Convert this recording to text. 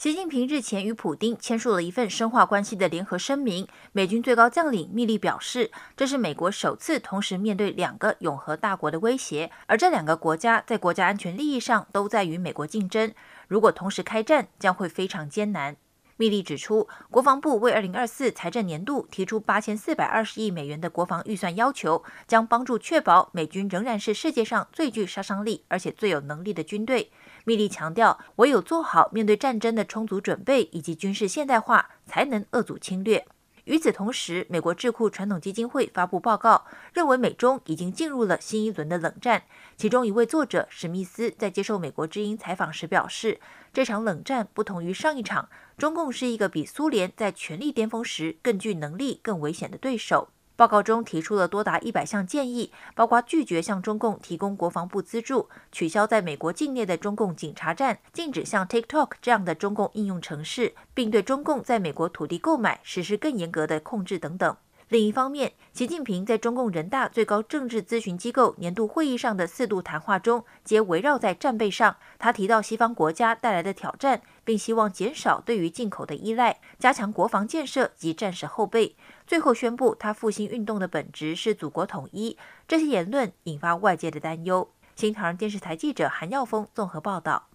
习近平日前与普京签署了一份深化关系的联合声明。美军最高将领密利表示，这是美国首次同时面对两个永和大国的威胁，而这两个国家在国家安全利益上都在与美国竞争。如果同时开战，将会非常艰难。密利指出，国防部为2024财政年度提出8420亿美元的国防预算要求，将帮助确保美军仍然是世界上最具杀伤力而且最有能力的军队。密利强调，唯有做好面对战争的充足准备以及军事现代化，才能遏阻侵略。与此同时，美国智库传统基金会发布报告，认为美中已经进入了新一轮的冷战。其中一位作者史密斯在接受《美国之音》采访时表示，这场冷战不同于上一场，中共是一个比苏联在权力巅峰时更具能力、更危险的对手。报告中提出了多达一百项建议，包括拒绝向中共提供国防部资助、取消在美国境内的中共警察站、禁止像 TikTok 这样的中共应用程式，并对中共在美国土地购买实施更严格的控制等等。另一方面，习近平在中共人大最高政治咨询机构年度会议上的四度谈话中，皆围绕在战备上。他提到西方国家带来的挑战，并希望减少对于进口的依赖，加强国防建设及战时后备。最后宣布，他复兴运动的本质是祖国统一。这些言论引发外界的担忧。新唐人电视台记者韩耀峰综合报道。